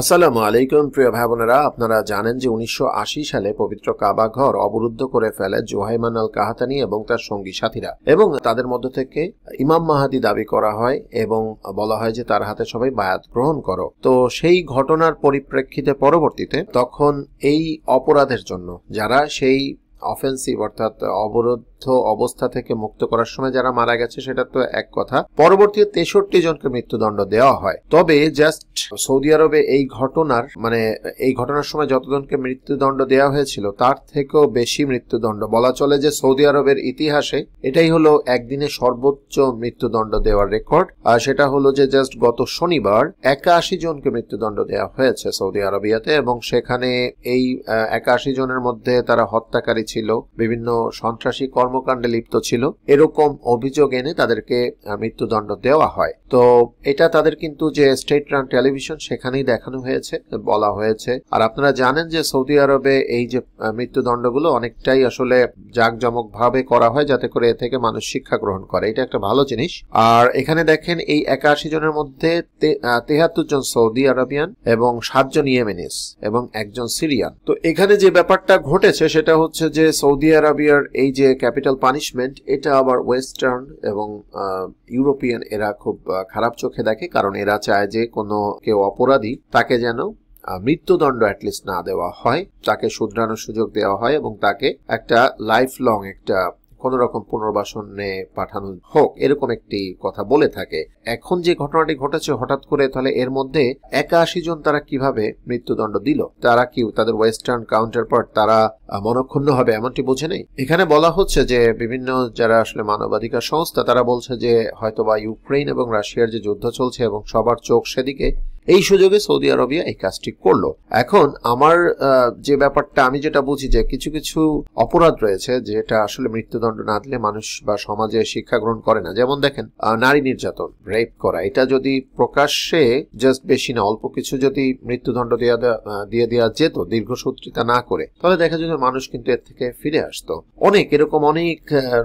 আসসালামু আলাইকুম প্রিয় ভাই বোনেরা আপনারা জানেন যে উনিশশো সালে পবিত্র কাবা ঘর অবরুদ্ধ করে ফেলে জোহাইমান আল কাহাতানি এবং তার সঙ্গী সাথীরা এবং তাদের মধ্য থেকে ইমাম মাহাদি দাবি করা হয় এবং বলা হয় যে তার হাতে সবাই বায়াত গ্রহণ করো তো সেই ঘটনার পরিপ্রেক্ষিতে পরবর্তীতে তখন এই অপরাধের জন্য যারা সেই অফেন্সিভ অর্থাৎ অবরোধ বৃদ্ধ অবস্থা থেকে মুক্ত করার সময় যারা মারা গেছে সেটা তো এক কথা পরবর্তী তেষট্টি জনকে মৃত্যুদণ্ড দেওয়া হয় তবে জাস্ট সৌদি আরবে এই ঘটনার মানে এই ঘটনার সময় যতজনকে মৃত্যুদণ্ড দেওয়া হয়েছিল তার থেকেও বেশি মৃত্যুদণ্ড বলা চলে যে সৌদি আরবের ইতিহাসে এটাই হলো একদিনে সর্বোচ্চ মৃত্যুদণ্ড দেওয়ার রেকর্ড আর সেটা হলো যে জাস্ট গত শনিবার একাশি জনকে মৃত্যুদণ্ড দেওয়া হয়েছে সৌদি আরবিয়াতে এবং সেখানে এই একাশি জনের মধ্যে তারা হত্যাকারী ছিল বিভিন্ন সন্ত্রাসী কর্ম কর্মকাণ্ডে লিপ্ত ছিল এরকম অভিযোগ এনে তাদেরকে মৃত্যুদণ্ড দেওয়া হয় তো এটা তাদের কিন্তু যে স্টেট রান টেলিভিশন সেখানেই দেখানো হয়েছে বলা হয়েছে আর আপনারা জানেন যে সৌদি আরবে এই যে মৃত্যুদণ্ডগুলো অনেকটাই আসলে জাঁকজমক ভাবে করা হয় যাতে করে এ থেকে মানুষ শিক্ষা গ্রহণ করে এটা একটা ভালো জিনিস আর এখানে দেখেন এই একাশি জনের মধ্যে তেহাত্তর জন সৌদি আরবিয়ান এবং সাতজন ইয়েমেনিস এবং একজন সিরিয়ান তো এখানে যে ব্যাপারটা ঘটেছে সেটা হচ্ছে যে সৌদি আরবিয়ার এই যে ক্যাপিটাল পালনিশমেন্ট এটা আবার ওয়েস্টার্ন এবং ইউরোপিয়ান এরা খুব খারাপ চোখে দেখে কারণ এরা চায় যে কোন কে অপরাধী তাকে যেন মৃত্যুদণ্ড অন্তত না দেওয়া হয় তাকে শুধরানোর সুযোগ দেওয়া হয় এবং তাকে একটা লাইফ লং একটা কোন রকম পুনর্বাসনে পাঠানো হোক এরকম একটি কথা বলে থাকে এখন যে ঘটনাটি ঘটেছে হঠাৎ করে তাহলে এর মধ্যে একাশি জন তারা কিভাবে মৃত্যুদণ্ড দিল তারা কি তাদের ওয়েস্টার্ন কাউন্টার পার্ট তারা মনক্ষুণ্ণ হবে এমনটি বোঝে নেই এখানে বলা হচ্ছে যে বিভিন্ন যারা আসলে মানবাধিকার সংস্থা তারা বলছে যে হয়তোবা ইউক্রেন এবং রাশিয়ার যে যুদ্ধ চলছে এবং সবার চোখ সেদিকে এই সুযোগে সৌদি আরবিয়া এই কাজটি করলো এখন আমার যে ব্যাপারটা আমি যেটা বুঝি যে কিছু কিছু অপরাধ রয়েছে যেটা আসলে মৃত্যুদণ্ড না দিলে মানুষ বা সমাজে শিক্ষা গ্রহণ করে না যেমন দেখেন নারী নির্যাতন রেপ করা এটা যদি প্রকাশ্যে জাস্ট বেশি না অল্প কিছু যদি মৃত্যুদণ্ড দেওয়া দিয়ে দেওয়া যেত দীর্ঘসূত্রিতা না করে তাহলে দেখা যেত মানুষ কিন্তু এর থেকে ফিরে আসতো অনেক এরকম অনেক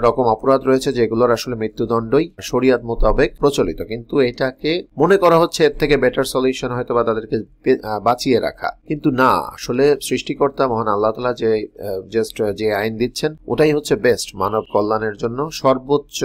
রকম অপরাধ রয়েছে যেগুলোর আসলে মৃত্যুদণ্ডই শরিয়াত মোতাবেক প্রচলিত কিন্তু এটাকে মনে করা হচ্ছে এর থেকে বেটার সলিউ সলিউশন হয়তো বা তাদেরকে বাঁচিয়ে রাখা কিন্তু না আসলে সৃষ্টিকর্তা মহান আল্লাহ তালা যে জাস্ট যে আইন দিচ্ছেন ওটাই হচ্ছে বেস্ট মানব কল্যাণের জন্য সর্বোচ্চ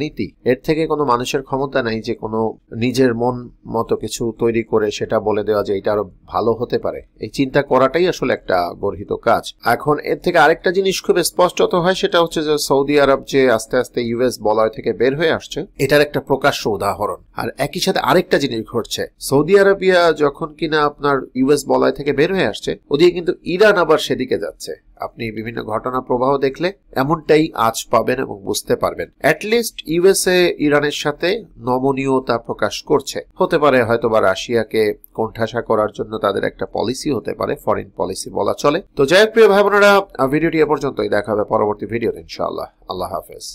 নীতি এর থেকে কোনো মানুষের ক্ষমতা নাই যে কোনো নিজের মন মতো কিছু তৈরি করে সেটা বলে দেওয়া যে এটা আরো ভালো হতে পারে এই চিন্তা করাটাই আসলে একটা গর্হিত কাজ এখন এর থেকে আরেকটা জিনিস খুব স্পষ্টত হয় সেটা হচ্ছে যে সৌদি আরব যে আস্তে আস্তে ইউএস বলয় থেকে বের হয়ে আসছে এটার একটা প্রকাশ্য উদাহরণ আর একই সাথে আরেকটা জিনিস ঘটছে সৌদি আরবিয়া যখন কিনা আপনার ইউএস বলয় থেকে বের হয়ে আসছে ওদিকে কিন্তু ইরান আবার সেদিকে যাচ্ছে আপনি বিভিন্ন ঘটনা প্রবাহ দেখলে এমনটাই আজ পাবেন এবং বুঝতে পারবেন অ্যাটলিস্ট ইউএসএ ইরানের সাথে নমনীয়তা প্রকাশ করছে হতে পারে হয়তো বা রাশিয়াকে কণ্ঠাসা করার জন্য তাদের একটা পলিসি হতে পারে ফরেন পলিসি বলা চলে তো যাই হোক প্রিয় ভাই বোনেরা ভিডিওটি এ পর্যন্তই দেখা হবে পরবর্তী ভিডিওতে ইনশাআল্লাহ আল্লাহ হাফেজ